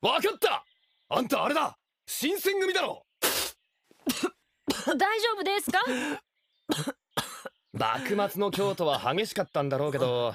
分かったあんたあれだ新選組だろ 大丈夫ですか 幕末の京都は激しかったんだろうけど